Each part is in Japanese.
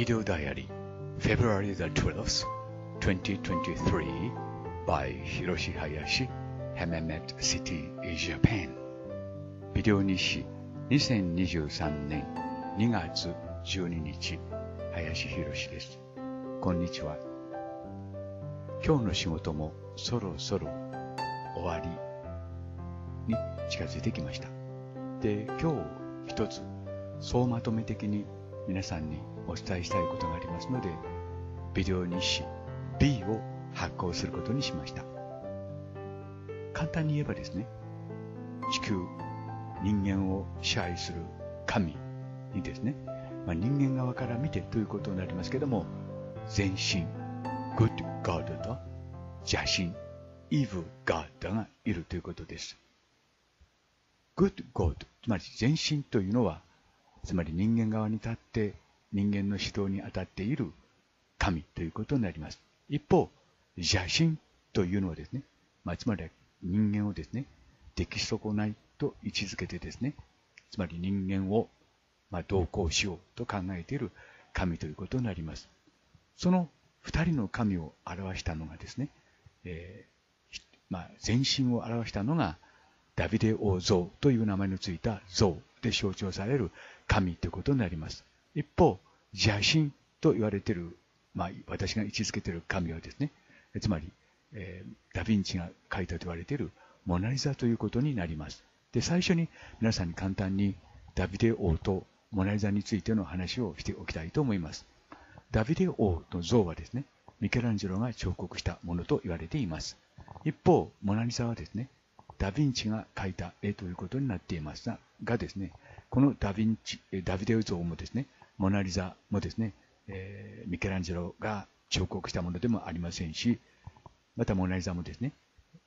Video Diary, February the 12th, 2023, by Hiroshi Hayashi, Hamamet City, Japan. ビデオ日誌2023年2月12日、林博です。こんにちは。今日の仕事もそろそろ終わりに近づいてきました。で、今日一つ総まとめ的に皆さんにお伝えしたいことがありますので、ビデオ日誌 B を発行することにしました。簡単に言えばですね、地球、人間を支配する神にですね、まあ、人間側から見てということになりますけども、全身、Good God と邪神、Evil God がいるということです。Good God、つまり全身というのは、つまり人間側に立って人間の指導に当たっている神ということになります。一方、邪神というのはですね、まあ、つまり人間をですね、出来損ないと位置づけてですね、つまり人間をま同行しようと考えている神ということになります。その2人の神を表したのがですね、えー、まあ、全身を表したのがダビデ王像という名前のついた像で象徴される神ということになります。一方、邪神と言われている、まあ、私が位置づけている神はですね、つまり、えー、ダ・ヴィンチが描いたと言われているモナリザということになります。で、最初に皆さんに簡単にダビデ王とモナリザについての話をしておきたいと思います。ダビデ王の像はですね、ミケランジェロが彫刻したものと言われています。一方、モナリザはですね、ダヴィンチが描いた絵ということになっていますがですね、このダヴィンチ、ダビデ像もですね、モナ・リザもですね、えー、ミケランジェロが彫刻したものでもありませんし、またモナ・リザもですね、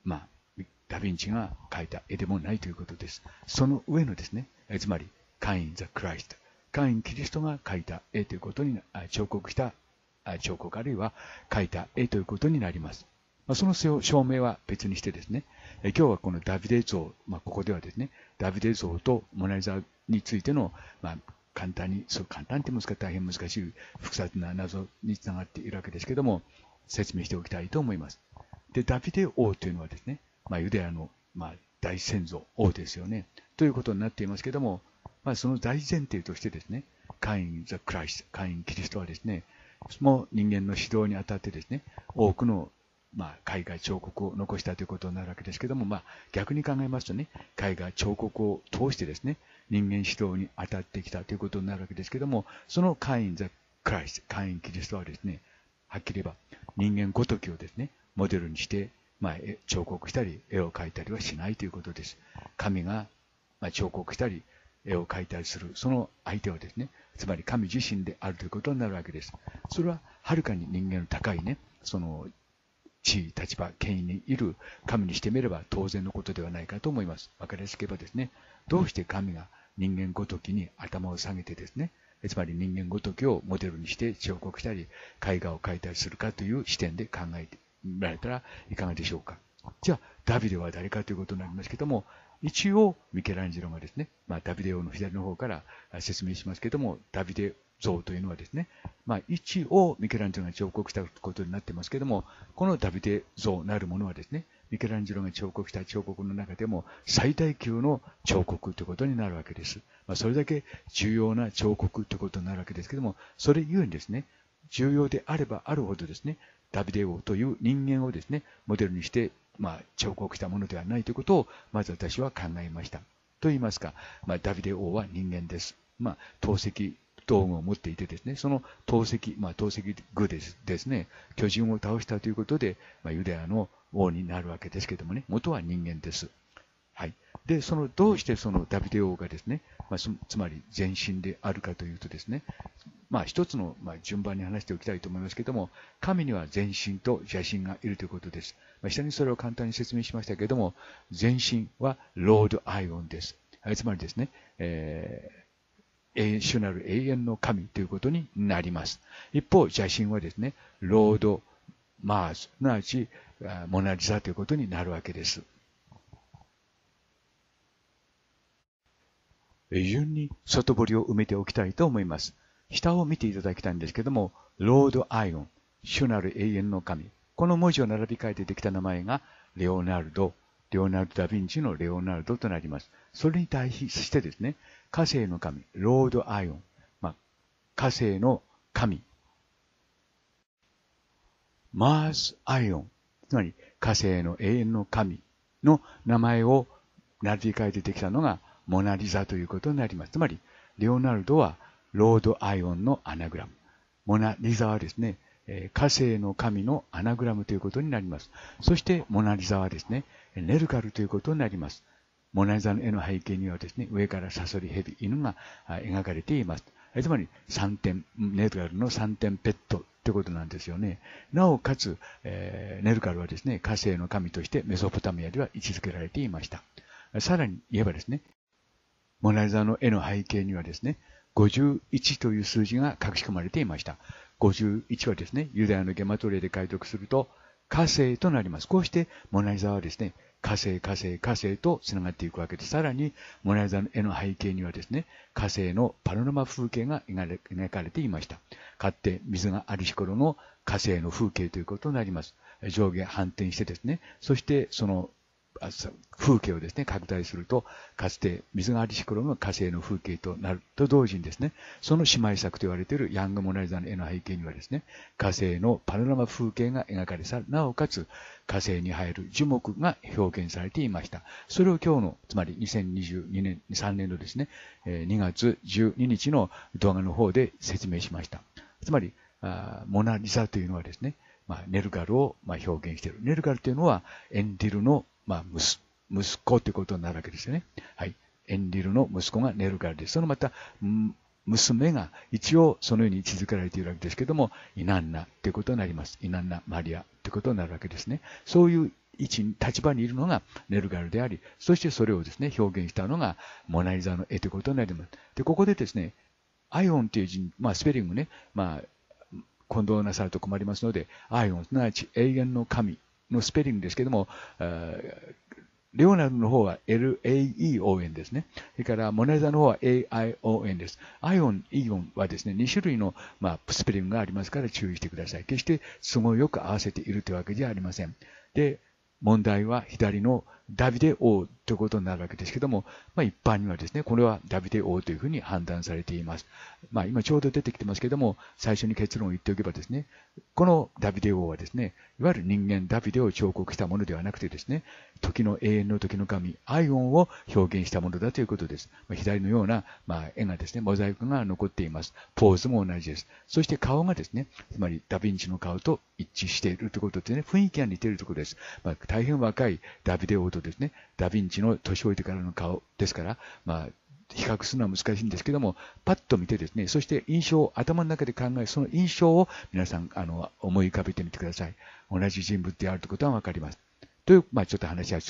まあ、ダ・ヴィンチが描いた絵でもないということです。その上のですね、えつまり、カイン・ザ・クライスト、カイン・キリストが描いた絵ということに、彫刻した彫刻あるいは描いた絵ということになります。まあ、その証明は別にしてですね、え今日はこのダビデ像、まあ、ここではですね、ダビデ像とモナリザについての、まあ、簡単に、そう簡単って難しい、大変難しい複雑な謎につながっているわけですけども、説明しておきたいと思います。で、ダビデ王というのはですね、まあ、ユダヤの、まあ、大先祖王ですよね。ということになっていますけども、まあ、その大前提としてですね、カイン・ザ・クライスト、カイン・キリストはですね、の人間の指導にあたってですね、多くのまあ、海外彫刻を残したということになるわけですけども、まあ、逆に考えますとね、海外彫刻を通してですね、人間指導に当たってきたということになるわけですけども、そのカイン・ザ・クライス、カイン・キリストはですね、はっきり言えば人間ごときをですね、モデルにして、まあ、彫刻したり、絵を描いたりはしないということです。神が、ま彫刻したり、絵を描いたりする、その相手はですね、つまり神自身であるということになるわけです。それははるかに人間の高いね、その地位、立場、権威にいる神にしてみれば当然のことではないかと思います。分かりやすく言えばですね、どうして神が人間ごときに頭を下げてですね、つまり人間ごときをモデルにして彫刻したり、絵画を描いたりするかという視点で考えてられたらいかがでしょうか。じゃあ、ダビデは誰かということになりますけども、一応、ミケランジェロがですね、まあ、ダビデ王の左の方から説明しますけども、ダビデ像というのはですね、まあ、一応ミケランジェロが彫刻したことになってますけども、このダビデ像なるものはですね、ミケランジェロが彫刻した彫刻の中でも最大級の彫刻ということになるわけです。まあ、それだけ重要な彫刻ということになるわけですけども、それゆえにですね、重要であればあるほどですね、ダビデ王という人間をですね、モデルにして、まあ、彫刻したものではないということを、まず私は考えました。と言いますか、まあ、ダビデ王は人間です。まあ、透析道具を持っていてですね、その投石、まあ、投石具ですですね、巨人を倒したということで、まあ、ユダヤの王になるわけですけどもね、元は人間です。はい。で、その、どうしてそのダビデ王がですね、まあ、つまり全身であるかというとですね、まあ一つの、ま順番に話しておきたいと思いますけども、神には全身と邪神がいるということです。まあ、下にそれを簡単に説明しましたけども、全身はロードアイオンです。つまりですね、えー主なる永遠の神ということになります。一方、邪神はですね、ロード、マーズ、すなわちモナリザということになるわけです。順に外堀を埋めておきたいと思います。下を見ていただきたいんですけども、ロード・アイオン、主なる永遠の神。この文字を並び替えてできた名前が、レオナルド、レオナルド・ダ・ヴィンチのレオナルドとなります。それに対比してですね、火星の神、ロードアイオン、まあ、火星の神。マースアイオン、つまり火星の永遠の神の名前を付け替えてできたのがモナリザということになります。つまり、レオナルドはロードアイオンのアナグラム。モナリザはですね、火星の神のアナグラムということになります。そして、モナリザはですね、ネルカルということになります。モナリザの絵の背景にはですね、上からサソリ、ヘビ、犬が描かれています。つまり3点、ネルカルの3点ペットということなんですよね。なおかつ、えー、ネルカルはですね、火星の神としてメソポタミアでは位置づけられていました。さらに言えばですね、モナリザの絵の背景にはですね、51という数字が隠し込まれていました。51はですね、ユダヤのゲマトレイで解読すると、火星となります。こうしてモナリザはですね、火星、火星、火星とつながっていくわけで、さらにモナリザの絵の背景にはですね、火星のパノラマ風景が描かれていました。かって水がある日頃の火星の風景ということになります。上下反転してですね、そしてその風景をですね、拡大すると、かつて水がリシクロム火星の風景となると同時にですね、その姉妹作と言われているヤング・モナリザの絵の背景にはですね、火星のパノラマ風景が描かれさ、なおかつ火星に生える樹木が表現されていました。それを今日の、つまり2022年、3年度ですね、2月12日の動画の方で説明しました。つまり、モナリザというのはですね、まあ、ネルガルをま表現している。ネルガルというのはエンディルのまあ、息息子ということになるわけですよね。はい。エンリルの息子がネルガルです。そのまた、娘が一応そのように位置づけられているわけですけども、イナンナということになります。イナンナ・マリアということになるわけですね。そういう位置に、立場にいるのがネルガルであり、そしてそれをですね、表現したのがモナリザの絵ということになります。で、ここでですね、アイオンというに、まあ、スペリングね、まあ、混同なさると困りますので、アイオン、すなわち永遠の神のスペリングですけども、レオナルドの方は LAEON ですね。それからモネリザの方は AION です。アイオン、イオンはですね、2種類の、まあ、スペリングがありますから注意してください。決して都合よく合わせているというわけじゃありません。で、問題は左のダビデ王ということになるわけですけども、まあ、一般にはですね、これはダビデ王というふうに判断されています。まあ、今ちょうど出てきてますけども、最初に結論を言っておけばですね、このダビデ王はですね、いわゆる人間ダビデを彫刻したものではなくてですね、時の永遠の時の神、アイオンを表現したものだということです。まあ、左のような、ま絵がですね、モザイクが残っています。ポーズも同じです。そして顔がですね、つまりダヴィンチの顔と一致しているということでね、雰囲気が似ているところです。ま大変若いダビデ王とですね。ダ・ヴィンチの年老いてからの顔ですから、まあ、比較するのは難しいんですけども、パッと見てですね、そして印象を頭の中で考え、その印象を皆さん、あの、思い浮かべてみてください。同じ人物であるということは分かります。という、まあ、ちょっと話はあ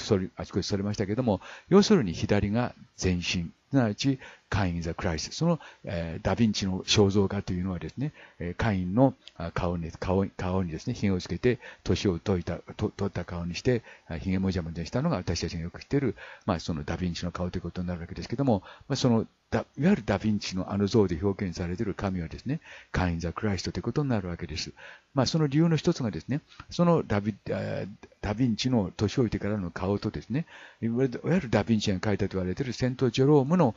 ちこちそれましたけども、要するに左が全身、すなわち、カイン・ザ・クライス。その、えダ・ヴィンチの肖像画というのはですね、えカインの顔に顔顔にですね、髭をつけて、年を取いたと取った顔にして、�げもじゃもじゃしたのが私たちがよく知っている、まあ、そのダ・ヴィンチの顔ということになるわけですけども、まあ、そのいわゆるダ・ヴィンチのあの像で表現されている神はですね、カイン・ザ・クライストということになるわけです。まあ、その理由の一つがですね、そのダビダ・ヴィンチの年老いてからの顔とですね、いわゆるダ・ヴィンチが描いたと言われているセント・ジェロームのの、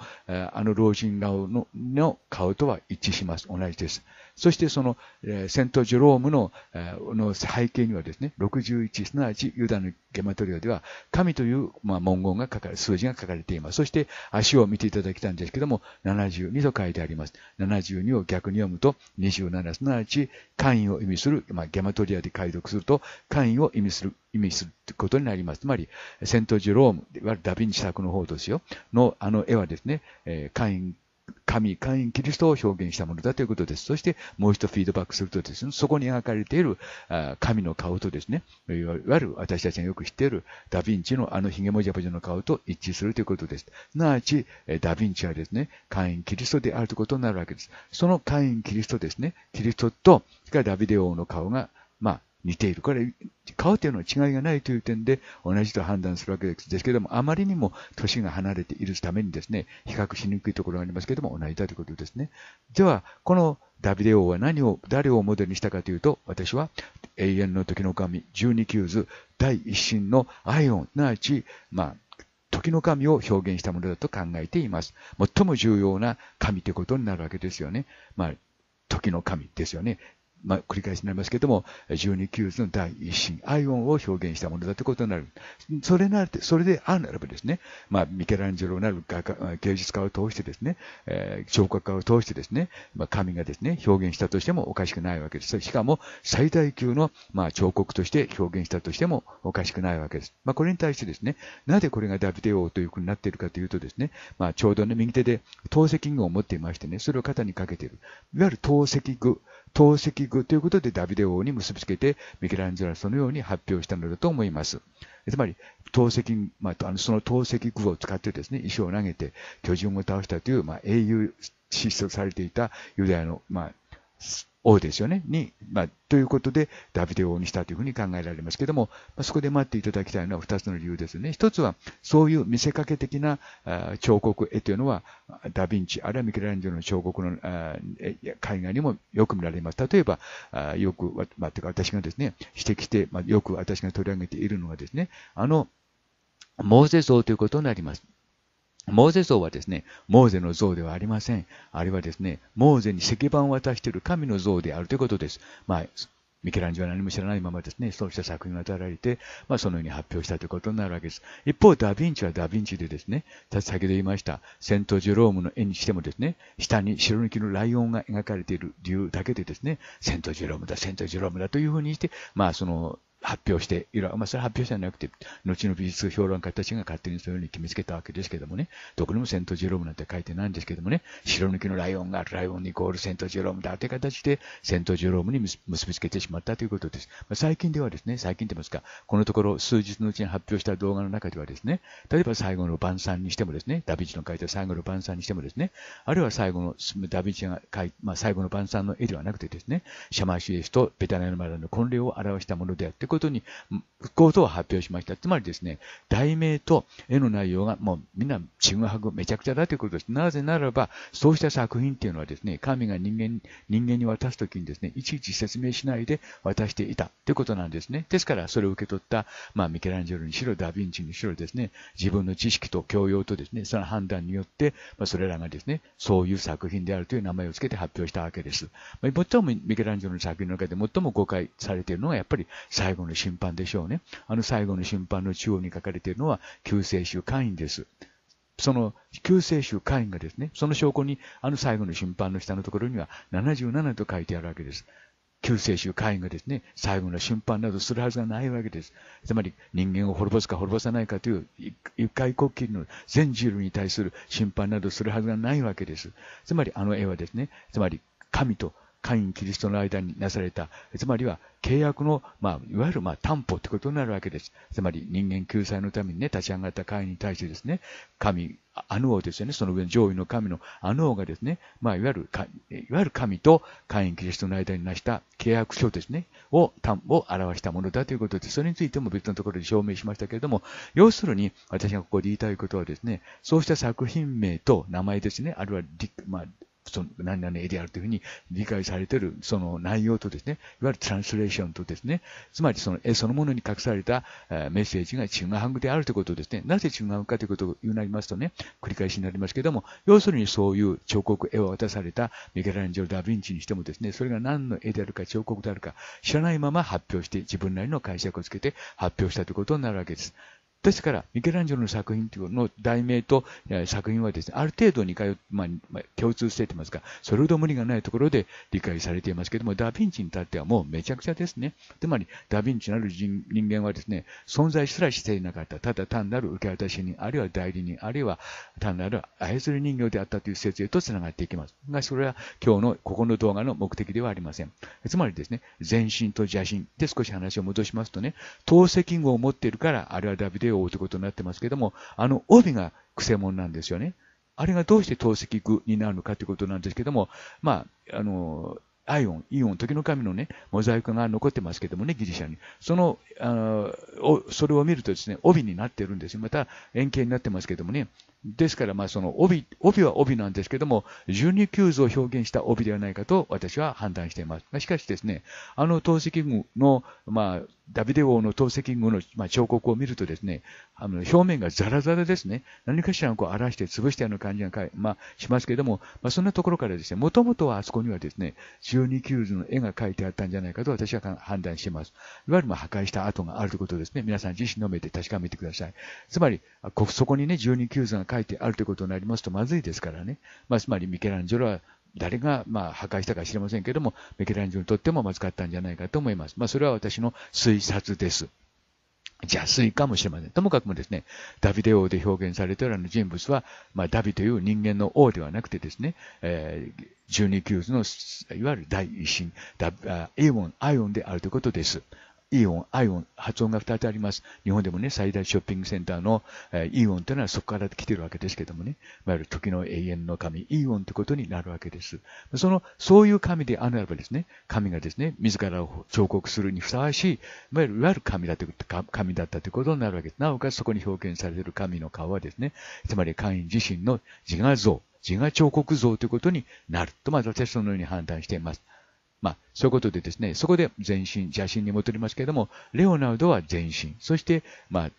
あの老人顔のの顔とは一致します。同じです。そしてその、えセント・ジュロームの,、えの背景にはですね、61、すなわちユダのゲマトリオでは、神という、ま文言が書かれ、数字が書かれています。そして足を見ていただきたんですけども、72と書いてあります。72を逆に読むと、27、すなわち、簡易を意味する、まあ、ゲマトリアで解読すると、簡易を意味する、意味することになります。つまり、セント・ジュローム、いわゆるダヴィンチ作の方ですよ、のあの絵はですね、えー、神、神キリストを表現したものだということです。そして、もう一度フィードバックするとですね、そこに描かれている神の顔とですね、いわゆる私たちがよく知っているダヴィンチのあのヒゲモジャボジゃの顔と一致するということです。すなわち、ダヴィンチはですね、会員キリストであるということになるわけです。その会員キリストですね、キリストと、それからダビデ王の顔が、まあ、似ている。これ、顔というのは違いがないという点で同じと判断するわけですけれども、あまりにも年が離れているためにですね、比較しにくいところがありますけれども、同じだということですね。では、このダビデ王は何を、誰をモデルにしたかというと、私は永遠の時の神、十二級図、第一神のアイオン、すなわち、まあ、時の神を表現したものだと考えています。最も重要な神ということになるわけですよね。まあ時の神ですよね。まあ、繰り返しになりますけれども、12級図の第一心、アイオンを表現したものだということになる。それなら、それであるならばですね、まあ、ミケランジェロなる画家芸術家を通してですね、えー、彫刻家を通してですね、まあ、神がですね、表現したとしてもおかしくないわけです。しかも、最大級の、まあ、彫刻として表現したとしてもおかしくないわけです。まあ、これに対してですね、なぜこれがダビデ王というふうになっているかというとですね、まあ、ちょうどね、右手で透析具を持っていましてね、それを肩にかけている。いわゆる透析具。透析具ということでダビデ王に結びつけて、ミケランジェロはそのように発表したのだと思います。つまり、透析、まあ、のその透析具を使ってですね、石を投げて巨人を倒したという、まあ、英雄、失踪されていたユダヤの、まあ、王ですよね。に、まあ、ということで、ダビデ王にしたというふうに考えられますけども、まあ、そこで待っていただきたいのは2つの理由ですね。1つは、そういう見せかけ的な彫刻絵というのは、ダヴィンチ、あるいはミケランジェロの彫刻の絵画にもよく見られます。例えば、よく、まあ、てか私がですね、指摘して、まあ、よく私が取り上げているのはですね、あの、モーゼ像ということになります。モーゼ像はですね、モーゼの像ではありません。あるいはですね、モーゼに石板を渡している神の像であるということです。まあ、ミケランジは何も知らないままですね、そうした作品が与えられて、まあ、そのように発表したということになるわけです。一方、ダ・ヴィンチはダ・ヴィンチでですね、先ほど言いました、セント・ジェロームの絵にしてもですね、下に白抜きのライオンが描かれている理由だけでですね、セント・ジェロームだ、セント・ジェロームだというふうにして、まあ、その発表している。まあ、それは発表じゃなくて、後の美術評論家たちが勝手にそういうふうに決めつけたわけですけどもね、どこにもセントジェロームなんて書いてないんですけどもね、白抜きのライオンがある、ライオンイコールセントジェロームだという形で、セントジェロームに結びつけてしまったということです。まあ、最近ではですね、最近と言いますか、このところ数日のうちに発表した動画の中ではですね、例えば最後の晩餐にしてもですね、ダヴィンチの書いた最後の晩餐にしてもですね、あるいは最後の、ダヴィンチが書い、まあ、最後の晩餐の絵ではなくてですね、シャマーシエスとベタナルマラの婚礼を表したものであって、ことに、ことを発表しました。つまりですね、題名と絵の内容がもうみんなちぐはぐめちゃくちゃだということです。なぜならば、そうした作品っていうのはですね、神が人間人間に渡すときにですね、いちいち説明しないで渡していたということなんですね。ですから、それを受け取った、まあ、ミケランジェロにしろ、ダ・ヴィンチにしろですね、自分の知識と教養とですね、その判断によって、まあ、それらがですね、そういう作品であるという名前をつけて発表したわけです。まあ、最もミケランジェロの作品の中で最も誤解されているのが、やっぱり最後の審判でしょうね。あの最後の審判の中央に書かれているのは、救世主会員です。その救世主会員がですね、その証拠に、あの最後の審判の下のところには、77と書いてあるわけです。救世主会員がですね、最後の審判などするはずがないわけです。つまり、人間を滅ぼすか滅ぼさないかという、一回国旗の全人類に対する審判などするはずがないわけです。つまり、あの絵はですね、つまり、神と会員キリストの間になされた、つまりは契約の、まあ、いわゆるまあ担保ということになるわけです。つまり人間救済のためにね、立ち上がった会員に対してですね、神、アヌ王ですよね、その上の上位の神のアヌ王がですね、まあ、いわゆる、いわゆる神と会員キリストの間になした契約書ですね、を、担保を表したものだということで、それについても別のところで証明しましたけれども、要するに、私がここで言いたいことはですね、そうした作品名と名前ですね、あるいは、まあ、その何々絵であるというふうに理解されているその内容とですね、いわゆるトランスレーションとですね、つまりその絵そのものに隠されたメッセージが中ングであるということですね、なぜ中韓語かということを言うなりますとね、繰り返しになりますけども、要するにそういう彫刻、絵を渡されたミケランジェロ・ダ・ヴィンチにしてもですね、それが何の絵であるか彫刻であるか知らないまま発表して自分なりの解釈をつけて発表したということになるわけです。ですから、ミケランジェロの作品というの題名と作品はですね、ある程度似まあ、まあ、共通していますが、それほど無理がないところで理解されていますけども、ダヴィンチに至ってはもうめちゃくちゃですね。つまり、ダヴィンチなる人間はですね、存在すらしていなかった。ただ単なる受け渡し人、あるいは代理人、あるいは単なる操り人形であったという説へと繋がっていきます。が、それは今日のここの動画の目的ではありません。つまりですね、全身と邪神で少し話を戻しますとね、透析号を持っているから、あれはダビデ帝王負うということになってますけども、あの帯が癖せ者なんですよね。あれがどうして透析具になるのかということなんですけども、まあ、あの、アイオン、イオン、時の神のね、モザイクが残ってますけどもね、ギリシャに。その、あのそれを見るとですね、帯になってるんですよ。また、円形になってますけどもね、ですから、まあ、その帯、帯は帯なんですけども、十二球図を表現した帯ではないかと私は判断しています。しかしですね、あの透析群の、まあ、ダビデ王の透析群の、まあ、彫刻を見るとですね、あの表面がザラザラですね、何かしらこう荒らして潰したような感じが、まあ、しますけども、まあ、そんなところからですね、もともとはあそこにはですね、十二球図の絵が描いてあったんじゃないかと私は判断しています。いわゆるまあ破壊した跡があるということですね、皆さん自身の目で確かめてください。つまり、そこにね、十二球図が描書いてあるということになりますとまずいですからね、まあ、つまりミケランジェロは誰がまあ破壊したか知りませんけども、ミケランジェロにとってもまずかったんじゃないかと思います。まあ、それは私の推察です。邪推かもしれません。ともかくもですね、ダビデ王で表現されているあの人物は、まあ、ダビという人間の王ではなくてですね、えー、12級の、いわゆる第一神、ダイオン、アイオンであるということです。イオン、アイオン、発音が2つあります。日本でもね、最大ショッピングセンターの、えイオンというのはそこから来てるわけですけどもね、いわゆる時の永遠の神、イオンということになるわけです。その、そういう神であればですね、神がですね、自らを彫刻するにふさわしい、いわゆる神だという神だったということになるわけです。なおかつそこに表現されている神の顔はですね、つまり神自身の自我像、自我彫刻像ということになると、まず私はそのように判断しています。まあ、そういうことでですね、そこで全身、写真に戻りますけれども、レオナルドは全身、そして、まあ、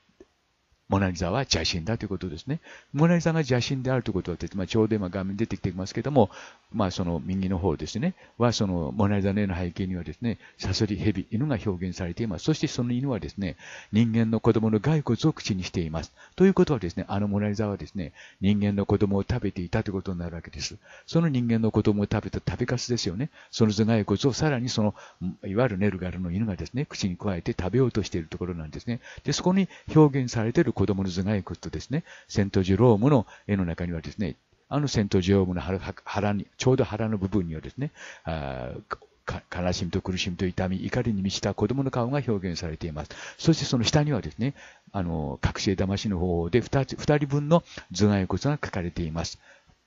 モナリザは邪神だということですね。モナリザが邪神であるということは、まあ、ちょうど今画面に出てきていますけれども、まあ、その右の方ですね、はそのモナリザの絵の背景にはですね、サソリ、ヘビ、犬が表現されています。そしてその犬はですね、人間の子供の骸骨を口にしています。ということはですね、あのモナリザはですね、人間の子供を食べていたということになるわけです。その人間の子供を食べた食べかすですよね。その頭骸骨をさらにその、いわゆるネルガルの犬がですね、口に加えて食べようとしているところなんですね。で、そこに表現されている子供の頭蓋骨とですね、セントジロームの絵の中にはですね、あのセントジオームの腹に、ちょうど腹の部分にはですね、あ悲しみと苦しみと痛み、怒りに満ちた子供の顔が表現されています。そしてその下にはですね、あの、覚醒魂の方法で 2, 2人分の頭蓋骨が書かれています。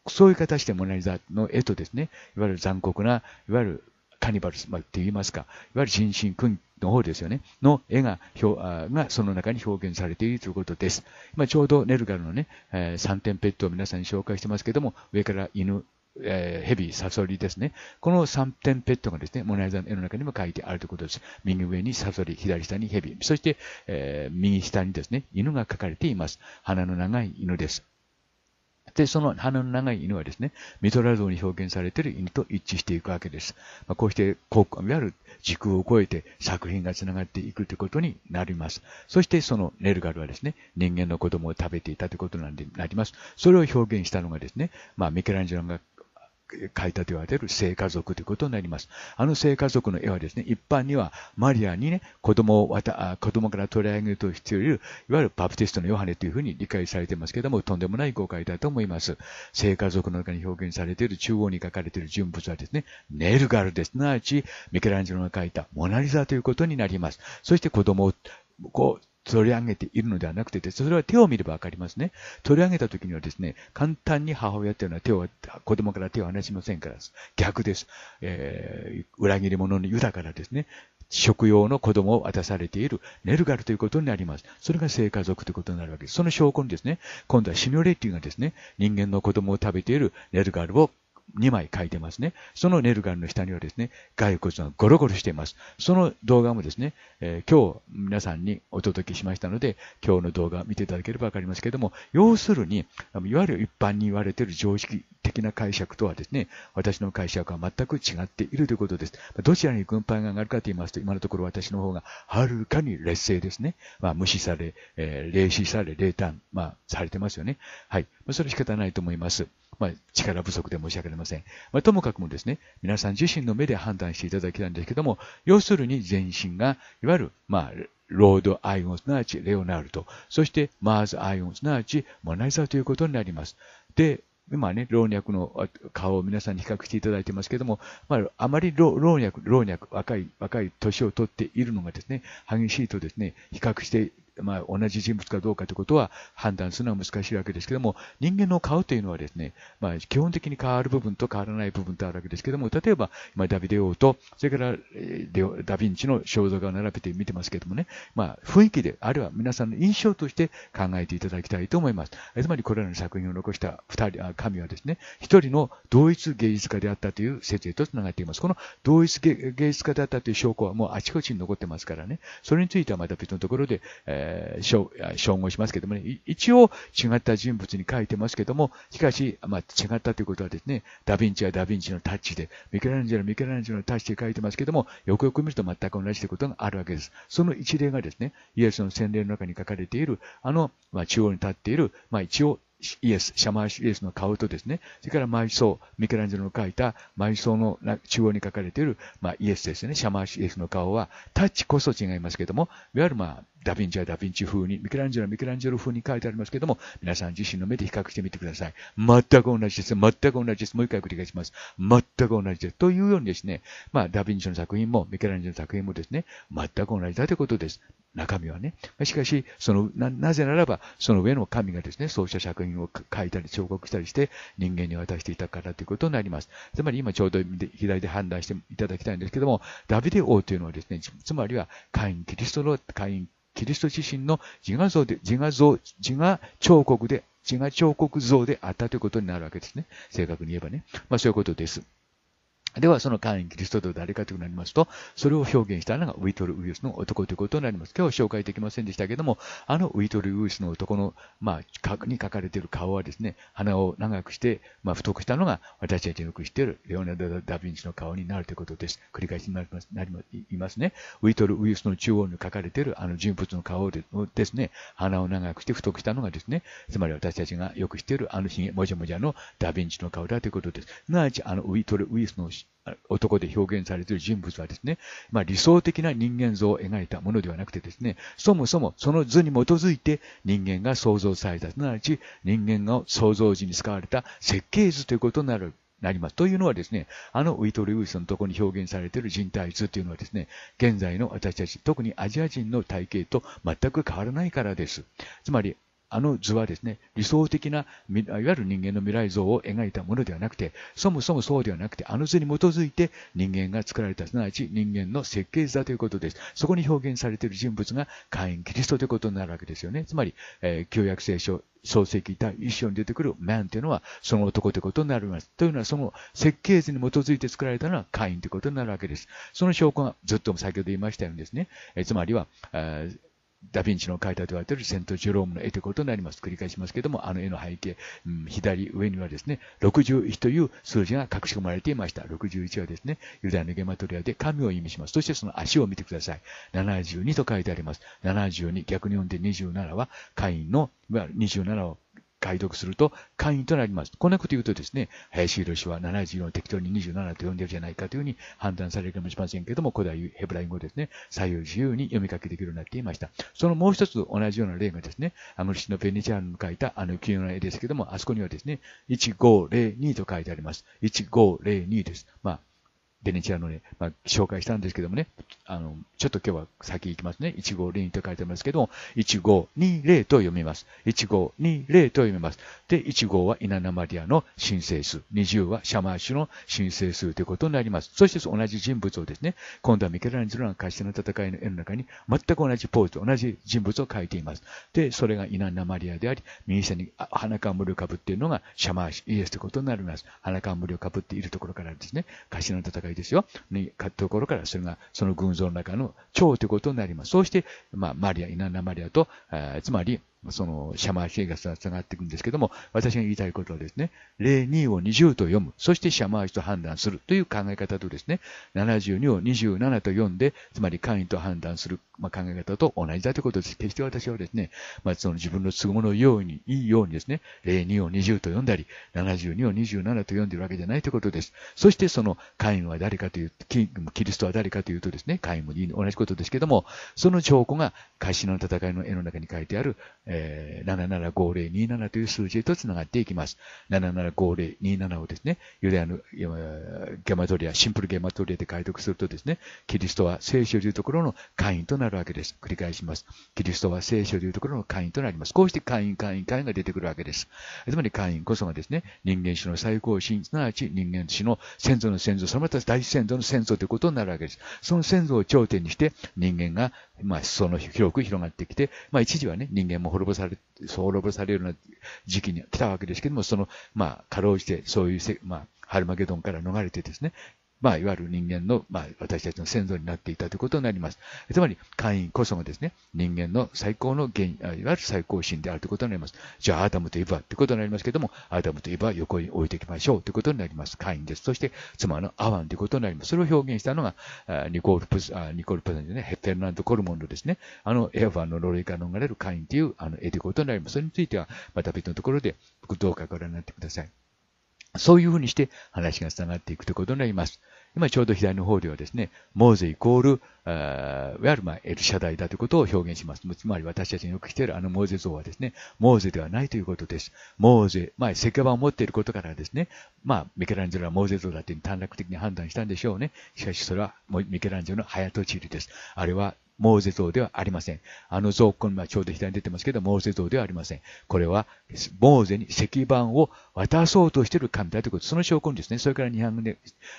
そういう形でモナリザの絵とですね、いわゆる残酷な、いわゆるカニバルスマルって言いますか、いわゆる人身君の方ですよね、の絵ががその中に表現されているということです。今ちょうどネルガルのね、えー、3点ペットを皆さんに紹介してますけども、上から犬、えー、ヘサソリですね。この3点ペットがですね、モナリザの絵の中にも書いてあるということです。右上にサソリ、左下に蛇、そして、えー、右下にですね、犬が描かれています。鼻の長い犬です。で、その鼻の長い犬はですね、ミトラ像に表現されている犬と一致していくわけです。まあ、こうして、いわゆる時空を超えて作品が繋がっていくということになります。そして、そのネルガルはですね、人間の子供を食べていたということなんで、なります。それを表現したのがですね、まあ、ミケランジェロが描いたと言われる聖家族ということになります。あの聖家族の絵はですね、一般にはマリアにね、子供をわた、子供から取り上げると必要いる、いわゆるバプティストのヨハネというふうに理解されてますけども、とんでもない誤解だと思います。聖家族の中に表現されている、中央に描かれている人物はですね、ネルガルですなわち、ミケランジェロが書いたモナリザということになります。そして子供をこう、取り上げているのではなくてそれは手を見ればわかりますね。取り上げた時にはですね、簡単に母親というのは手を、子供から手を離しませんから逆です。えー、裏切り者のユダからですね、食用の子供を渡されているネルガルということになります。それが生家族ということになるわけです。その証拠にですね、今度はシミュレーティがですね、人間の子供を食べているネルガルを2枚書いてますね。そのネルガンの下にはですね、骸骨がゴロゴロしています。その動画もですね、えー、今日皆さんにお届けしましたので、今日の動画を見ていただければわかりますけれども、要するに、いわゆる一般に言われている常識的な解釈とはですね、私の解釈は全く違っているということです。どちらに軍配が上がるかと言いますと、今のところ私の方がはるかに劣勢ですね。まあ、無視され、えー、冷視され、冷淡、まあ、されてますよね。はい。まあ、それは仕方ないと思います。まあ、力不足で申し訳ありません。まあ、ともかくもですね、皆さん自身の目で判断していただきたいんですけども、要するに全身が、いわゆる、まあ、ロード・アイオン、すなわちレオナルド、そしてマーズ・アイオン、すなわちモナリザということになります。で、今ね、老若の顔を皆さんに比較していただいてますけども、まあ、あまり老若、老若、若い、若い年をとっているのがですね、激しいとですね、比較してまあ、同じ人物かどうかということは判断するのは難しいわけですけども、人間の顔というのはですね、まあ、基本的に変わる部分と変わらない部分とあるわけですけども、例えば、今、ダビデ王と、それからダヴィンチの肖像画を並べて見てますけどもね、まあ、雰囲気で、あるいは皆さんの印象として考えていただきたいと思います。つまり、これらの作品を残した2人、神はですね、1人の同一芸術家であったという説へと繋がっています。この同一芸術家であったという証拠はもうあちこちに残ってますからね、それについてはまた別のところで、えーえー、称号しますけどもね、一応違った人物に書いてますけども、しかし、まあ、違ったということはですね、ダヴィンチはダヴィンチのタッチで、ミケランジェロミケランジェロのタッチで書いてますけども、よくよく見ると全く同じということがあるわけです。その一例がですね、イエスの洗礼の中に書かれている、あの、まあ、中央に立っている、まあ、一応、イエス、シャマーシュイエスの顔とですね、それから埋葬、ミケランジェロの書いた埋葬の中央に書かれている、まあ、イエスですね、シャマーシュイエスの顔は、タッチこそ違いますけども、いわゆるまあ、ダヴィンチはダヴィンチ風に、ミケランジェロはミケランジェロ風に書いてありますけども、皆さん自身の目で比較してみてください。全く同じです。全く同じです。もう一回繰り返します。全く同じです。というようにですね、まあ、ダヴィンチの作品もミケランジェロの作品もですね、全く同じだということです。中身はね。しかし、そのな、なぜならば、その上の神がですね、そうした作品を書いたり、彫刻したりして、人間に渡していたからということになります。つまり、今ちょうど左で判断していただきたいんですけども、ダビデ王というのはですね、つまりは、会員キリストの、会員キリスト自身の自画像で、自画像、自画彫刻で、自画彫刻像であったということになるわけですね。正確に言えばね。まあそういうことです。では、その会員キリストと誰かとなりますと、それを表現したのがウィトル・ウィルスの男ということになります。今日紹介できませんでしたけども、あのウィトル・ウィルスの男の、まあ、に書かれている顔はですね、鼻を長くして、まあ、太くしたのが、私たちがよく知っているレオナルド・ダ・ヴィンチの顔になるということです。繰り返しになりますなりますね。ウィトル・ウィルスの中央に書かれているあの人物の顔でですね、鼻を長くして太くしたのがですね、つまり私たちがよく知っているあのひげ、もじゃもじゃのダ・ヴィンチの顔だということです。すなわち、あのウィトル・ウィルスの男で表現されている人物はですね、まあ、理想的な人間像を描いたものではなくてですね、そもそもその図に基づいて人間が創造された、すなわち人間が創造時に使われた設計図ということになる。なります。というのはですね、あのウィトル・ウィスのところに表現されている人体図というのはですね、現在の私たち、特にアジア人の体型と全く変わらないからです。つまり、あの図はですね、理想的な、いわゆる人間の未来像を描いたものではなくて、そもそもそうではなくて、あの図に基づいて人間が作られた、すなわち人間の設計図だということです。そこに表現されている人物が会員キリストということになるわけですよね。つまり、えー、旧約聖書、創世記第一章に出てくるマンというのはその男ということになります。というのはその設計図に基づいて作られたのはカインということになるわけです。その証拠がずっと先ほど言いましたようにですね、えつまりは、えーダヴィンチのいたと言われているセント・ジェロームの絵ということになります。繰り返しますけども、あの絵の背景、うん、左上にはですね、61という数字が隠し込まれていました。61はですね、ユダヤのゲマトリアで神を意味します。そしてその足を見てください。72と書いてあります。72、逆に読んで27は、カインの、27を解読すると会員となります。こんなこと言うとですね、林博士は74を適当に27と呼んでるじゃないかというふうに判断されるかもしれませんけども、古代ヘブライン語ですね、左右自由に読み書きできるようになっていました。そのもう一つ同じような例がですね、アムリシのペニチャール書いたあの金曜の絵ですけども、あそこにはですね、1502と書いてあります。1502です。まあベネチアのね、まあ、紹介したんですけどもね、あの、ちょっと今日は先行きますね。1 5 2と書いてますけども、1520と読みます。1520と読みます。で、15はイナナマリアの申請数、20はシャマーシュの申請数ということになります。そして同じ人物をですね、今度はミケランジェロの歌しの戦いの絵の中に、全く同じポーズ、同じ人物を書いています。で、それがイナナマリアであり、右下に花冠をかぶっているのがシャマーシュ、イエスということになります。花冠をかぶっているところからですね、貸しの戦いいですよ。に、ところからそれが、その群像の中の長ということになります。そうして、まあ、マリア、イナナマリアと、えー、つまり、その、シャマーシ系がつながっていくんですけども、私が言いたいことはですね、02を20と読む、そしてシャマージと判断するという考え方とですね、72を27と読んで、つまり簡易と判断する、まあ、考え方と同じだということです。決して私はですね、まあ、その自分の都合のように、いいようにですね、02を20と読んだり、72を27と読んでいるわけじゃないということです。そしてそのカインは誰かという、キリストは誰かというとですね、カインも同じことですけども、その証拠が、カシの戦いの絵の中に書いてある、えー、775027という数字へと繋がっていきます。775027をですね、ユダヤのゲマトリア、シンプルゲマトリアで解読するとですね、キリストは聖書というところの会員となるわけです。繰り返します。キリストは聖書というところの会員となります。こうして会員、会員、会員が出てくるわけです。つまり会員こそがですね、人間史の最高神、すなわち人間史の先祖の先祖、そのまた大先祖の先祖ということになるわけです。その先祖を頂点にして人間がまあ、その広く広がってきて、まあ、一時はね、人間も滅ぼされ、滅ぼされるような時期に来たわけですけども、その、まあ、かろうじて、そういうせ、まあ、ハルマゲドンから逃れてですね、まあ、いわゆる人間の、まあ、私たちの先祖になっていたということになります。つまり、会員こそがですね、人間の最高の原、いわゆる最高神であるということになります。じゃあ、アダムとイブはということになりますけども、アダムとイブは横に置いていきましょうということになります。会員です。そして、妻のアワンということになります。それを表現したのが、ニコールプス、ニコールプスですね、ヘッテルナント・コルモンドですね、あの、エアファンのロリイから逃れる会員というあの絵ということになります。それについては、また別のところで、どうかご覧になってください。そういうふうにして話がつながっていくということになります。今ちょうど左の方ではですね、モーゼイコール、あいわゆるまエルシャダイだということを表現します。つまり私たちによく来ているあのモーゼ像はですね、モーゼではないということです。モーゼ、まあ、石化版を持っていることからですね、まあ、ミケランジェロはモーゼ像だという短絡的に判断したんでしょうね。しかしそれはミケランジェロの早とちりです。あれはモーゼ像ではありません。あの像、このちょうど左に出てますけど、モーゼ像ではありません。これは、モーゼに石板を渡そうとしている神だということ。その証拠にですね、それから200年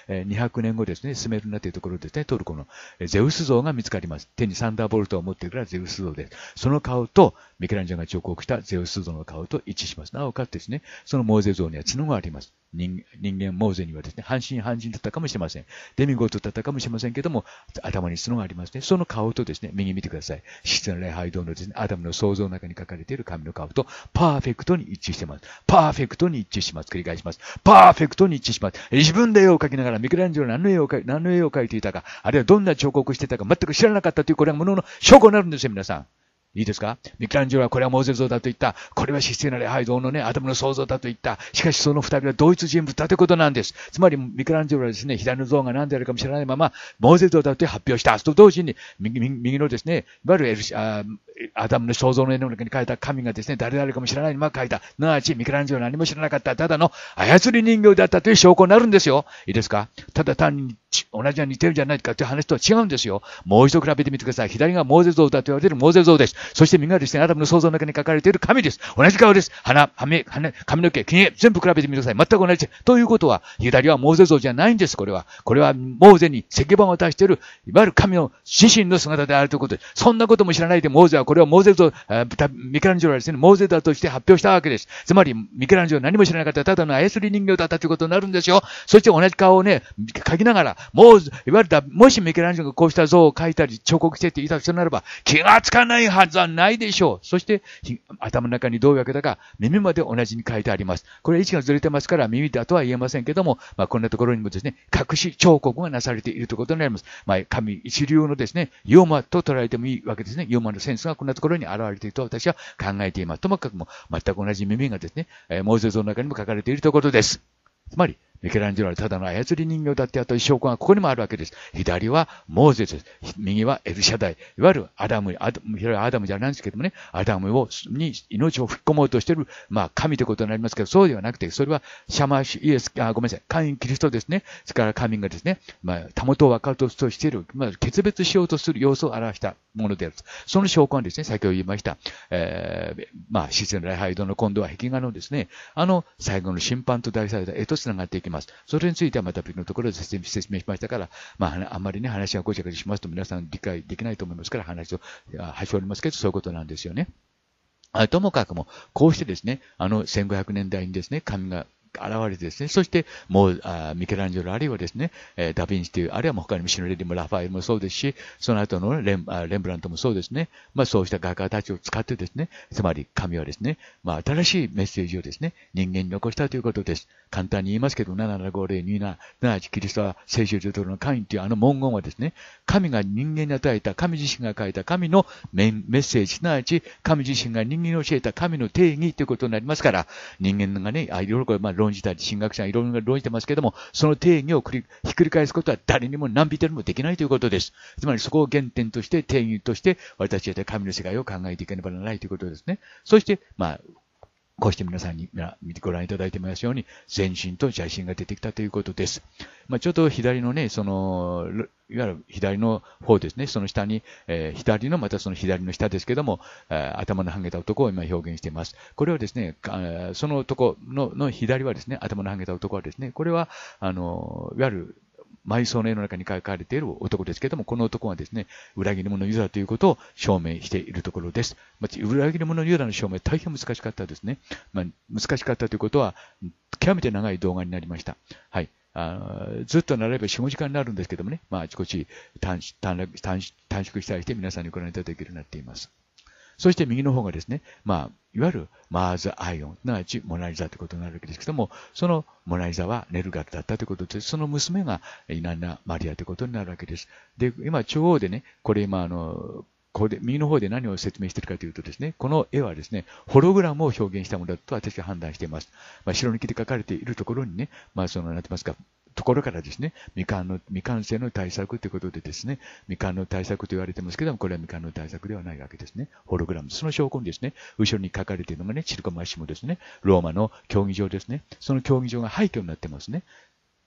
,200 年後ですね、スメルナというところですね、トルコのゼウス像が見つかります。手にサンダーボルトを持っているからゼウス像です。その顔と、ミケランジェロが彫刻したゼウス像の顔と一致します。なおかつですね、そのモーゼ像には角があります。人間、モーゼにはですね、半信半人だったかもしれません。デミゴートだったかもしれませんけども、頭に角がありますね。その顔とすねですね、右見てください。質の礼拝堂のですね、アダムの創造の中に書かれている神の顔とパーフェクトに一致してます。パーフェクトに一致します。繰り返します。パーフェクトに一致します。自分で絵を描きながら、ミクランジョロ何の絵を描い、何の絵を描いていたか、あるいはどんな彫刻してたか全く知らなかったという、これはものの証拠になるんですよ、皆さん。いいですかミクランジェロはこれはモーゼル像だと言った。これはシスティナ礼拝堂のね、頭の創造だと言った。しかしその二人は同一人物だということなんです。つまりミクランジェロはですね、左の像が何であるかもしれないまま、モーゼル像だと発表した。と同時に右、のですね、いわゆるエルシアダムの肖像の絵の中に書いた神がですね、誰々かも知らないまま書いた。すなわち、ミケランジェロは何も知らなかった。ただの操り人形だったという証拠になるんですよ。いいですかただ単に同じように似てるんじゃないかという話とは違うんですよ。もう一度比べてみてください。左がモーゼ像だと言われているモーゼ像です。そして右がですね、アダムの創造の中に書かれている神です。同じ顔です。鼻、はめ、髪の毛、髭、全部比べてみてください。全く同じ。ということは、左はモーゼ像じゃないんです、これは。これはモーゼに石板を出している、いわゆる神の自身の姿であるということです。そんなことも知らないでモーゼはこれはモーゼと、ミケランジェロはですね、モーゼだとして発表したわけです。つまり、ミケランジェロは何も知らなかった、ただの操り人形だったということになるんですよ。そして同じ顔をね、描きながら、もう、いわゆる、もしミケランジェロがこうした像を描いたり、彫刻してって言いた人ならば、気がつかないはずはないでしょう。そして、頭の中にどういうわけだか、耳まで同じに書いてあります。これ位置がずれてますから、耳だとは言えませんけども、まあ、こんなところにもですね、隠し彫刻がなされているということになります。まあ、神一流のですね、ユーモアと捉えてもいいわけですね。ユーモアのセンスがこんなところに現れていると私は考えています。ともかくも全く同じ耳がですね、えモーゼ像の中にも書かれているということです。つまり、ミケランジェロはただの操り人形だってやった証拠がここにもあるわけです。左はモーゼです。右はエルシャダイ。いわゆるアダム、アダム、アダムじゃないんですけどもね、アダムを、に命を吹き込もうとしている、まあ神ということになりますけど、そうではなくて、それはシャマシ、ュイエス、あごめんなさい、カイン・キリストですね。ですから神がですね、まあ、たもとを分かるとしている、まあ、決別しようとする様子を表したものである。その証拠はですね、先ほど言いました、えー、まあ、施設の礼拝堂の今度は壁画のですね、あの、最後の審判と題された絵と繋がっていきます。ます。それについてはまた別のところで説明しましたから、まあ、あんまりね、話がごちゃごちゃしますと皆さん理解できないと思いますから、話を、端折りますけど、そういうことなんですよね。ともかくも、こうしてですね、あの1500年代にですね、神が現れてですね、そして、もう、ミケランジェロ、あるいはですね、ダヴィンチという、あるいはもう他にもシノレディもラファエルもそうですし、その後のレンレンブラントもそうですね、まあそうした画家たちを使ってですね、つまり神はですね、まあ新しいメッセージをですね、人間に残したということです。簡単に言いますけど、7750277、キリストは聖書受取の神というあの文言はですね、神が人間に与えた、神自身が書いた神のメッセージ、すなわち神自身が人間に教えた神の定義ということになりますから、人間がね、いろいろこれ、まあ論じたり、神学者がいろいろ論じてますけども、その定義をひっくり返すことは誰にも何人でもできないということです。つまりそこを原点として、定義として、私たちは神の世界を考えていかねばならないということですね。そして、まあ、こうして皆さんにご覧いただいてますように、全身と写真が出てきたということです。まあ、ちょっと左のね、その、いわゆる左の方ですね、その下に、えー、左の、またその左の下ですけども、えー、頭のはげた男を今表現しています。これはですね、そのとこのの左はですね、頭のはげた男はですね、これは、あの、いわゆる埋葬の絵の中に書かれている男ですけれども、この男はですね、裏切り者ユダということを証明しているところです。まあ、裏切り者ユダの証明、大変難しかったですね。まあ、難しかったということは、極めて長い動画になりました。はい。あずっと並べば4、5時間になるんですけどもね、まあ、あちこち短縮したりして皆さんにご覧いただけるようになっています。そして右の方がですね、まあ、いわゆるマーズ・アイオン、すなわちモナリザということになるわけですけども、そのモナリザはネルガルだったということで、その娘がイナンナ・マリアということになるわけです。で、今、中央でね、これ今、あの、ここで、右の方で何を説明しているかというとですね、この絵はですね、ホログラムを表現したものだと私は判断しています。まあ、白抜きで書かれているところにね、まあ、その、なんて言いますか、ところからですね、未完の、未完成の対策ということでですね、未完の対策と言われてますけども、これは未完の対策ではないわけですね。ホログラム。その証拠にですね、後ろに書かれているのがね、チルコマシモですね、ローマの競技場ですね、その競技場が廃墟になってますね。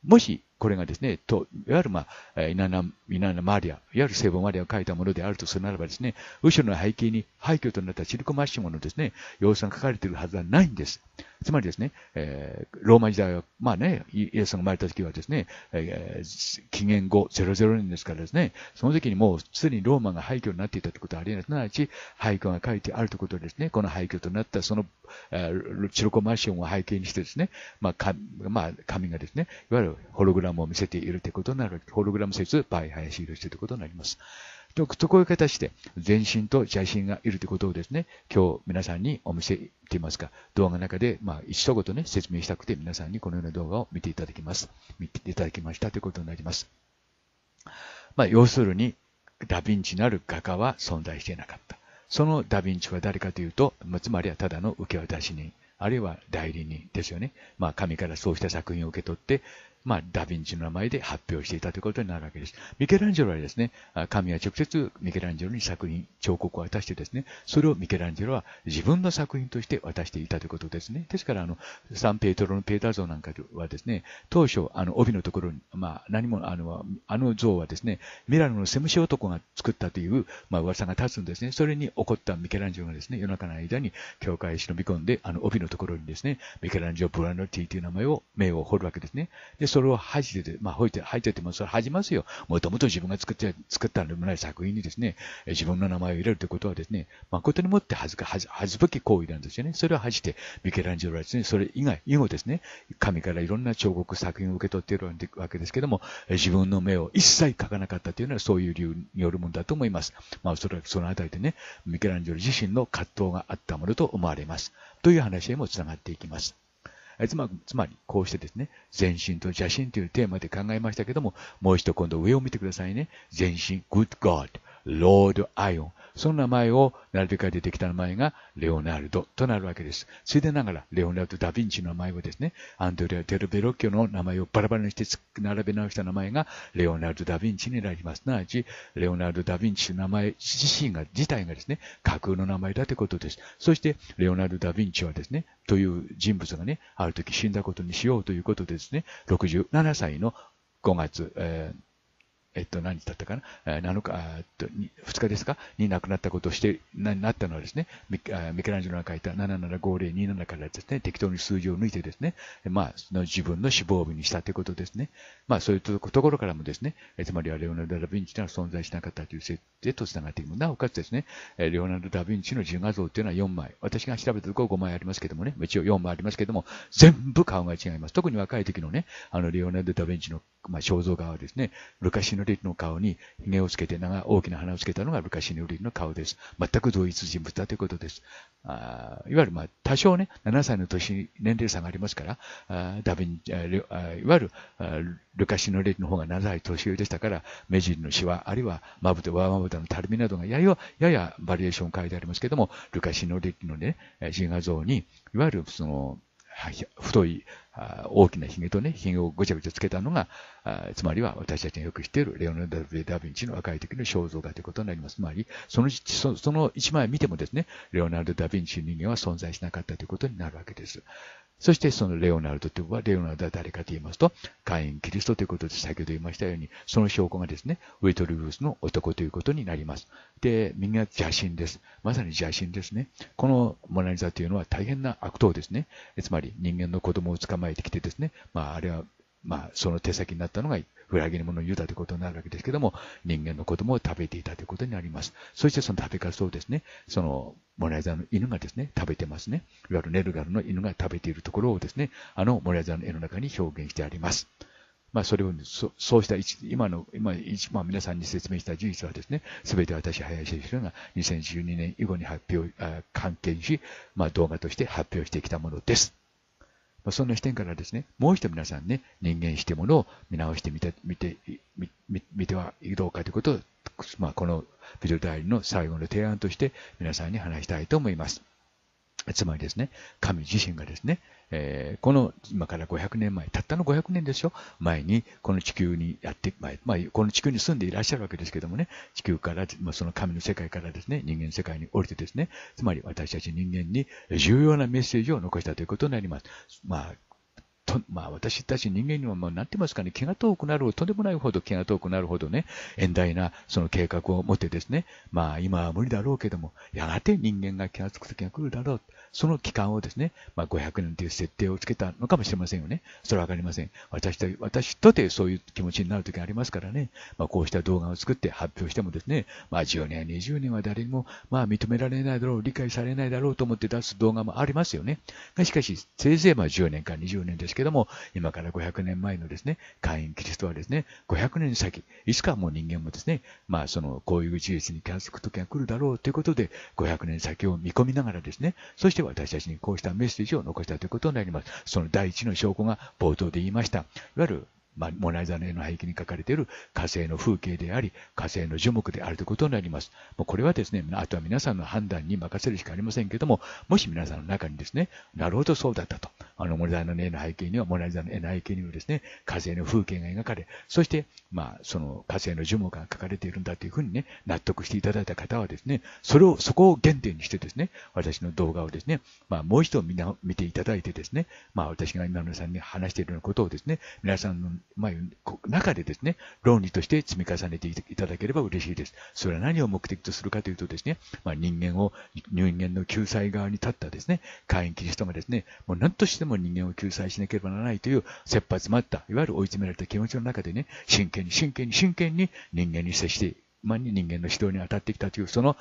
もし、これがですね、と、いわゆる、まあ、イナナ、イナナマリア、いわゆる聖母マリアが書いたものであるとするならばですね、後ろの背景に廃墟となったシルコマッシモのですね、様子が書かれているはずはないんです。つまりですね、えー、ローマ時代は、まあね、イエスが生まれた時はですね、えー、紀元後00年ですからですね、その時にもうすでにローマが廃墟になっていたということはありえない。すなわち、廃墟が書いてあるということですね、この廃墟となったその、えー、シルコマッシモを背景にしてですね、まあ、まあ、神がですね、いわゆるホログラムムを見せているということになるホログラム説、バイハヤシということになります。と、とこういう形で、全身と写真がいるということをですね、今日皆さんにお見せっていますか、動画の中で、まあ、一言ね、説明したくて皆さんにこのような動画を見ていただきます。見ていただきましたということになります。まあ、要するに、ダヴィンチなる画家は存在していなかった。そのダヴィンチは誰かというと、つまりはただの受け渡し人、あるいは代理人ですよね。まあ、神からそうした作品を受け取って、まあ、ダヴィンチの名前で発表していたということになるわけです。ミケランジェロはですね、神は直接ミケランジェロに作品、彫刻を渡してですね、それをミケランジェロは自分の作品として渡していたということですね。ですから、あの、サンペイトロのペーター像なんかはですね、当初、あの、帯のところに、まあ、何も、あの、あの像はですね、ミラノのセムシ男が作ったという、まあ、噂が立つんですね。それに怒ったミケランジェロがですね、夜中の間に教会へ忍び込んで、あの、帯のところにですね、ミケランジェロ・ブラノティという名前を、名を彫るわけですね。でそれを恥じて、まあ、吐いて、吐いてても、それ恥じますよ。もともと自分が作って、作ったのもない作品にですね、自分の名前を入れるということはですね、誠にもって恥ずか、恥ずべき行為なんですよね。それを恥じて、ミケランジェロはですね、それ以外、以後ですね、神からいろんな彫刻作品を受け取っているわけですけども、自分の目を一切描かなかったというのはそういう理由によるものだと思います。まあ、おそらくそのあたりでね、ミケランジェロ自身の葛藤があったものと思われます。という話へもつながっていきます。つまつまり、こうしてですね、全身と邪神というテーマで考えましたけども、もう一度今度上を見てくださいね。全身、good God。ロードアイオン。その名前を並べ替えてできた名前がレオナルドとなるわけです。ついでながら、レオナルド・ダ・ヴィンチの名前をですね、アンドレア・テルベロッキョの名前をバラバラにして並べ直した名前がレオナルド・ダ・ヴィンチになります。すなわち、レオナルド・ダ・ヴィンチの名前自身が、自体がですね、架空の名前だということです。そして、レオナルド・ダ・ヴィンチはですね、という人物がね、ある時死んだことにしようということでですね、67歳の5月、えーえっと、何日だったかな、7日、えっと、2日ですかに亡くなったことをして、ななったのはですね、ミケランジェロが書いた775027からですね、適当に数字を抜いてですね、まあ、その自分の死亡日にしたということですね。まあ、そういうところからもですね、つまりはレオナルド・ダ・ヴィンチというのは存在しなかったという設定とつながっていく。なおかつですね、レオナルド・ダ・ヴィンチの自画像というのは4枚、私が調べたところ5枚ありますけどもね、一応4枚ありますけども、全部顔が違います。特に若い時のね、あの、レオナルド・ダ・ヴィンチの、まあ、肖像画はですね、昔のヌリルの顔に髭をつけて大きな鼻をつけたのがルカシノリの顔です。全く同一人物だということです。あいわゆる、まあ、多少ね、7歳の年、年齢差がありますから、あダビンあいわゆるルカシノリの方が7歳年上でしたから、目尻のシワ、あるいはまぶた、わまぶたのたるみなどがややややバリエーションを変えてありますけども、ルカシノリのね、自画像に、いわゆるその、太い大きな髭とね、髭をごちゃごちゃつけたのが、つまりは私たちがよく知っているレオナルド・ダ・ヴィンチの若い時の肖像画ということになります。つまり、そのその一枚見てもですね、レオナルド・ダ・ヴィンチ人間は存在しなかったということになるわけです。そしてそのレオナルドというのは、レオナルドは誰かと言いますと、カイン・キリストということで、先ほど言いましたように、その証拠がですね、ウェイトルブースの男ということになります。で、右が邪神です。まさに邪神ですね。このモナリザというのは大変な悪党ですね。つまり人間の子供を捕まえてきてですね、まあ、あれはまあ、その手先になったのが裏切り者を言うたということになるわけですけども、人間の子供を食べていたということになります。そしてその食べ方をですね、その、モラヤザの犬がですね、食べてますね。いわゆるネルガルの犬が食べているところをですね、あのモラヤザの絵の中に表現してあります。まあ、それをそ、そうした、今の、今、まあ、皆さんに説明した事実はですね、すべて私、林生が2012年以後に発表、関係し、まあ、動画として発表してきたものです。まあ、そんな視点からですね、もう一度皆さんね、人間してものを見直してみて見て見見てはどうかということを、まあ、このビデオ代理の最後の提案として皆さんに話したいと思います。つまりですね、神自身がですね、えー、この今から500年前、たったの500年でしょ、前にこの地球にやってまあ、この地球に住んでいらっしゃるわけですけどもね、地球から、まあ、その神の世界からですね、人間の世界に降りてですね、つまり私たち人間に重要なメッセージを残したということになります。まあ、と まあ、私たち人間にはもうなってますかね、気が遠くなる、とんでもないほど気が遠くなるほどね、遠大なその計画を持ってですね、まあ今は無理だろうけども、やがて人間が気がつく時が来るだろう。その期間をですね、まあ、500年という設定をつけたのかもしれませんよね。それは分かりません。私と私とてそういう気持ちになる時がありますからね、まあ、こうした動画を作って発表してもですね、まあ、10年、20年は誰にも、まあ、認められないだろう、理解されないだろうと思って出す動画もありますよね。しかし、せいぜいま10年か20年ですけど、ども、今から500年前のですね、会員キリストはですね、500年先、いつかもう人間もですね、まあその、こういう事実に気がつく時が来るだろうということで、500年先を見込みながらですね、そして私たちにこうしたメッセージを残したということになります。その第一の証拠が冒頭で言いました。いわゆるまあ、モナリザの絵の背景に描かれている火星の風景であり、火星の樹木であるということになります。もうこれはですね、あとは皆さんの判断に任せるしかありませんけども、もし皆さんの中にですね、なるほどそうだったと。あの、モナリザの絵の背景には、モナリザの絵の背景にはですね、火星の風景が描かれ、そして、まあ、その火星の樹木が描かれているんだというふうにね、納得していただいた方はですね、それを、そこを原点にしてですね、私の動画をですね、まあ、もう一度みんな見ていただいてですね、まあ、私が今皆さんに話しているようなことをですね、皆さんのまあ、中でですね、論理として積み重ねていただければ嬉しいです。それは何を目的とするかというとですね、まあ、人間を、人間の救済側に立ったですね、会員キリストがですね、もう何としても人間を救済しなければならないという切羽詰まった、いわゆる追い詰められた気持ちの中でね、真剣に真剣に真剣に人間に接して万人人間の指導に当たってきたという、その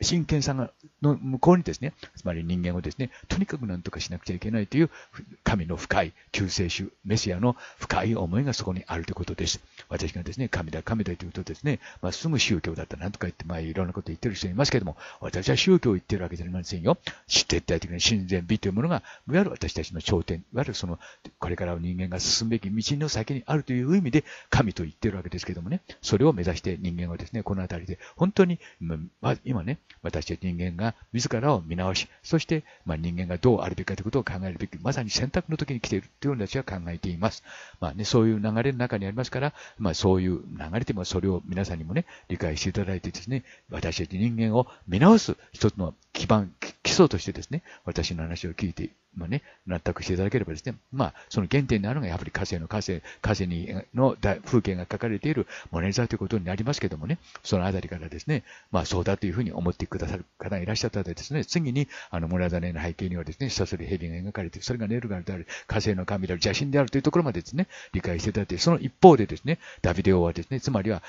真剣さの向こうにですね、つまり人間をですね、とにかく何とかしなくちゃいけないという神の深い救世主、メシアの深い思いがそこにあるということです。私がですね、神だ、神だというとですね、まあ、すぐ宗教だったなんとか言って、まあ、いろんなこと言ってる人いますけども、私は宗教を言ってるわけじゃありませんよ。絶対的な神前美というものが、いわゆる私たちの頂点、いわゆるその、これから人間が進むべき道の先にあるという意味で、神と言ってるわけですけどもね、それを目指して人間はですね、このあたりで、本当に、ま今ね、私たち人間が自らを見直し、そして、まあ、人間がどうあるべきかということを考えるべき、まさに選択の時に来ているというのを私は考えています。まあね、そういう流れの中にありますから、まあ、そういう流れでもそれを皆さんにもね、理解していただいてですね、私たち人間を見直す一つの基盤、基礎としてですね、私の話を聞いてまあね、納得していただければですね、まあ、その原点になるのがやはり火星の火星、火星にの風景が書かれているモネザーということになりますけどもね、そのあたりからですね、まあそうだというふうに思ってくださる方がいらっしゃったらですね、次に、あの、モネーの背景にはですね、下する蛇が描かれて、それがネルガルである、火星の神である、邪神であるというところまでですね、理解していただいて、その一方でですね、ダビデオはですね、つまりは、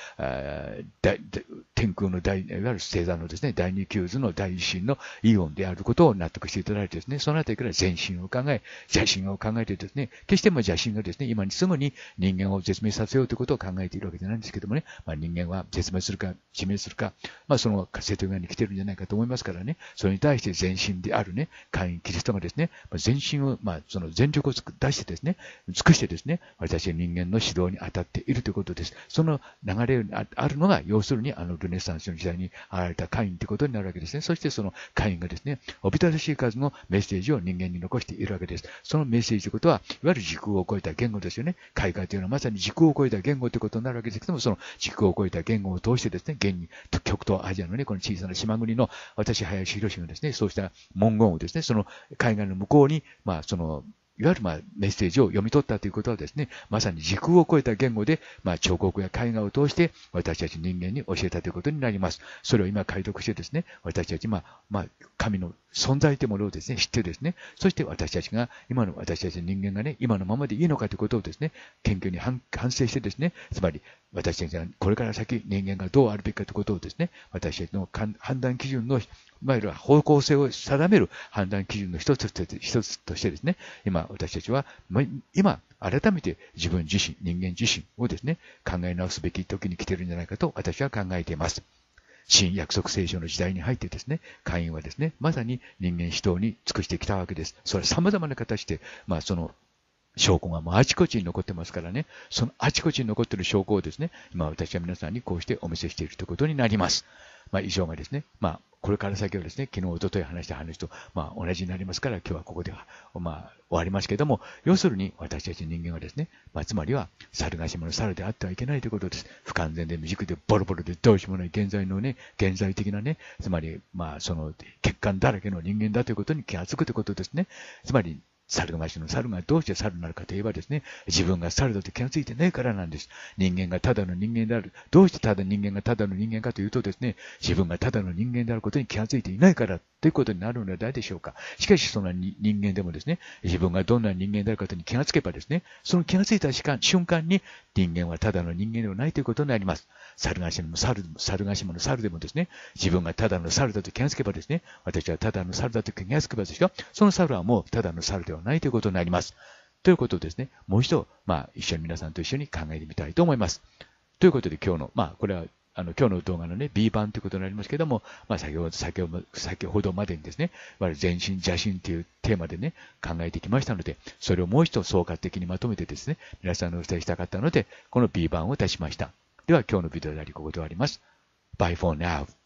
天空の大、いわゆる星座のですね、第二級図の第一神のイオンであることを納得していただいてですね、そのあたりから全心を考え、邪心を考えてですね、決しても邪心がですね、今にすぐに人間を絶滅させようということを考えているわけじゃないんですけどもね、まあ、人間は絶滅するか、自滅するか、まあ、その瀬戸際に来てるんじゃないかと思いますからね、それに対して全身であるね、会員キリストがですね、全身を、まあ、その全力を出してですね、尽くしてですね、私は人間の指導に当たっているということです。その流れにあるのが、要するにあのルネサンスの時代に現れた会員ということになるわけですね。そしてその会員がですね、おびただしい数のメッセージを人間にに残しているわけです。そのメッセージということは、いわゆる時空を超えた言語ですよね。開会というのはまさに時空を超えた言語ということになるわけですけども、その時空を超えた言語を通してですね、現に極東アジアのね、この小さな島国の私、林博士がですね、そうした文言をですね、その海外の向こうに、まあ、その、いわゆるまあメッセージを読み取ったということはですね、まさに時空を超えた言語で、まあ、彫刻や絵画を通して私たち人間に教えたということになります。それを今解読してですね、私たち、まあ、まあ、神の存在というものをですね、知ってですね、そして私たちが、今の私たちの人間がね、今のままでいいのかということをですね、謙虚に反省してですね、つまり私たちがこれから先人間がどうあるべきかということをですね、私たちの判断基準の、いわゆる方向性を定める判断基準の一つとして一つとしてですね、今私たちは、今改めて自分自身、人間自身をですね、考え直すべき時に来てるんじゃないかと私は考えています。新約束聖書の時代に入ってですね、会員はですね、まさに人間死闘に尽くしてきたわけです。それは様々な形で、まあその証拠がもうあちこちに残ってますからね、そのあちこちに残っている証拠をですね、今私は皆さんにこうしてお見せしているということになります。まあ、衣がですね、まあ、これから先はですね、昨日、おととい話した話と、まあ、同じになりますから、今日はここでは、まあ、終わりますけども、要するに私たち人間はですね、まあ、つまりは、猿がしもの猿であってはいけないということです。不完全で未熟でボロボロでどうしようもない現在のね、現在的なね、つまり、まあ、その、欠陥だらけの人間だということに気がつくということですね。つまり、猿がしの猿がどうして猿になるかといえばですね、自分が猿だと気がついてないからなんです。人間がただの人間である。どうしてただ人間がただの人間かというとですね、自分がただの人間であることに気がついていないからということになるのではないでしょうか。しかし、そんな人間でもですね、自分がどんな人間であることに気がつけばですね、その気がついた瞬間に人間はただの人間ではないということになります。猿ヶ島の猿猿ヶ島の猿でもですね、自分がただの猿だと気がつけばですね、私はただの猿だと気がつけばですよ、その猿はもうただの猿でははないということになります。ということですね、もう一度、まあ、一緒に皆さんと一緒に考えてみたいと思います。ということで、今日の、まあ、これは、あの、今日の動画のね、B 版ということになりますけども、まあ、先ほど、先ほど、先ほどまでにですね、我々全身、邪神というテーマでね、考えてきましたので、それをもう一度総括的にまとめてですね、皆さんにお伝えしたかったので、この B 版を出しました。では、今日のビデオであり、ここで終わります。Bye for now.